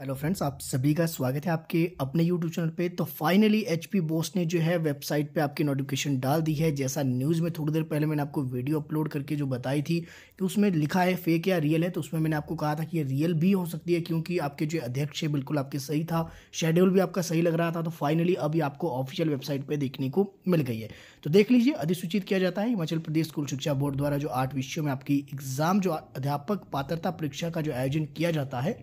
hello friends आप सभी का स्वागत है आपके अपने यूट्यूब चैनल पे तो फाइनली एच पी बोस ने जो है वेबसाइट पे आपकी नोटिफिकेशन डाल दी है जैसा न्यूज़ में थोड़ी देर पहले मैंने आपको वीडियो अपलोड करके जो बताई थी कि तो उसमें लिखा है फेक या रियल है तो उसमें मैंने आपको कहा था कि ये रियल भी हो सकती है क्योंकि आपके जो अध्यक्ष है बिल्कुल आपके सही था शेड्यूल भी आपका सही लग रहा था तो फाइनली अभी आपको ऑफिशियल वेबसाइट पर देखने को मिल गई है तो देख लीजिए अधिसूचित किया जाता है हिमाचल प्रदेश स्कूल शिक्षा बोर्ड द्वारा जो आठ विषयों में आपकी एग्ज़ाम जो अध्यापक पात्रता परीक्षा का जो आयोजन किया जाता है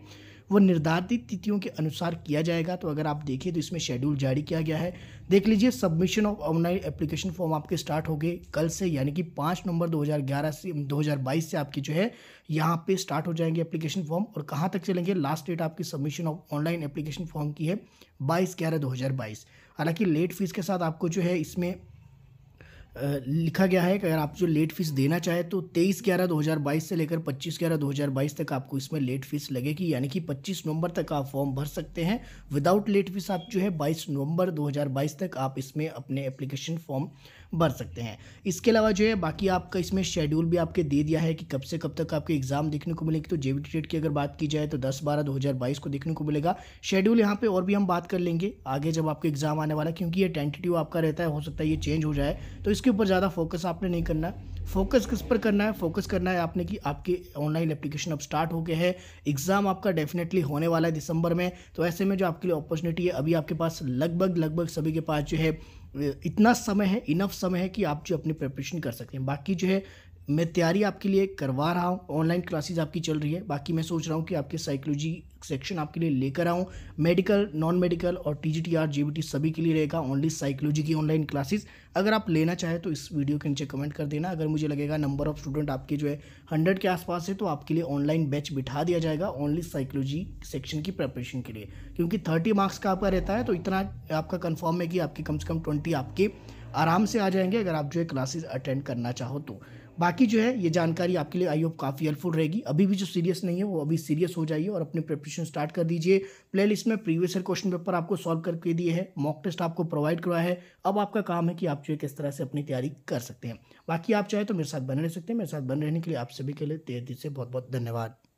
वो निर्धारित तिथियों के अनुसार किया जाएगा तो अगर आप देखिए तो इसमें शेड्यूल जारी किया गया है देख लीजिए submission of online application form आपके स्टार्ट हो गए कल से यानी कि पाँच नवंबर 2011 से 2022 से आपकी जो है यहाँ पे स्टार्ट हो जाएंगे एप्लीकेशन फॉर्म और कहाँ तक चलेंगे लास्ट डेट आपकी submission of online application form की है बाईस ग्यारह दो हालांकि लेट फीस के साथ आपको जो है इसमें लिखा गया है कि अगर आप जो लेट फीस देना चाहे तो 23 ग्यारह 2022 से लेकर 25 ग्यारह 2022 तक आपको इसमें लेट फीस लगेगी यानी कि 25 नवंबर तक आप फॉर्म भर सकते हैं विदाउट लेट फीस आप जो है 22 नवंबर 2022 तक आप इसमें अपने एप्लीकेशन फॉर्म भर सकते हैं इसके अलावा जो है बाकी आपका इसमें शेड्यूल भी आपके दे दिया है कि कब से कब तक आपके एग्ज़ाम देखने को मिलेगी तो जे डेट की अगर बात की जाए तो दस बारह दो को देखने को मिलेगा शेड्यूल यहाँ पर और भी हम बात कर लेंगे आगे जब आपके एग्ज़ाम आने वाला क्योंकि ये टेंटेटिव आपका रहता है हो सकता है ये चेंज हो जाए तो इस उसके ऊपर ज़्यादा फोकस आपने नहीं करना है फोकस किस पर करना है फोकस करना है आपने कि आपके ऑनलाइन एप्लीकेशन अब स्टार्ट हो गए हैं एग्ज़ाम आपका डेफिनेटली होने वाला है दिसंबर में तो ऐसे में जो आपके लिए अपॉर्चुनिटी है अभी आपके पास लगभग लगभग सभी के पास जो है इतना समय है इनफ समय है कि आप जो अपनी प्रिपरेशन कर सकते हैं बाकी जो है मैं तैयारी आपके लिए करवा रहा हूँ ऑनलाइन क्लासेज आपकी चल रही है बाकी मैं सोच रहा हूँ कि आपके साइकोलॉजी सेक्शन आपके लिए लेकर आऊँ मेडिकल नॉन मेडिकल और T G T R G B T सभी के लिए रहेगा ओनली साइकोलॉजी की ऑनलाइन क्लासेज अगर आप लेना चाहें तो इस वीडियो के नीचे कमेंट कर देना अगर मुझे लगेगा नंबर ऑफ स्टूडेंट आपके जो है हंड्रेड के आसपास है तो आपके लिए ऑनलाइन बैच बिठा दिया जाएगा ओनली साइकोलॉजी सेक्शन की प्रेपरेशन के लिए क्योंकि थर्टी मार्क्स का आपका रहता है तो इतना आपका कन्फर्म है कि आपके कम से कम ट्वेंटी आपके आराम से आ जाएंगे अगर आप जो है क्लासेज अटेंड करना चाहो तो बाकी जो है ये जानकारी आपके लिए आई होप काफ़ी हेल्पफुल रहेगी अभी भी जो सीरियस नहीं है वो अभी सीरियस हो जाइए और अपनी प्रिपरेशन स्टार्ट कर दीजिए प्ले लिस्ट में प्रीवियस ईयर क्वेश्चन पेपर आपको सॉल्व करके दिए हैं मॉक टेस्ट आपको प्रोवाइड करवाया है अब आपका काम है कि आप जो है किस तरह से अपनी तैयारी कर सकते हैं बाकी आप चाहे तो मेरे साथ बने रह सकते हैं मेरे साथ बने रहने के लिए आप सभी के लिए तेजी से बहुत बहुत धन्यवाद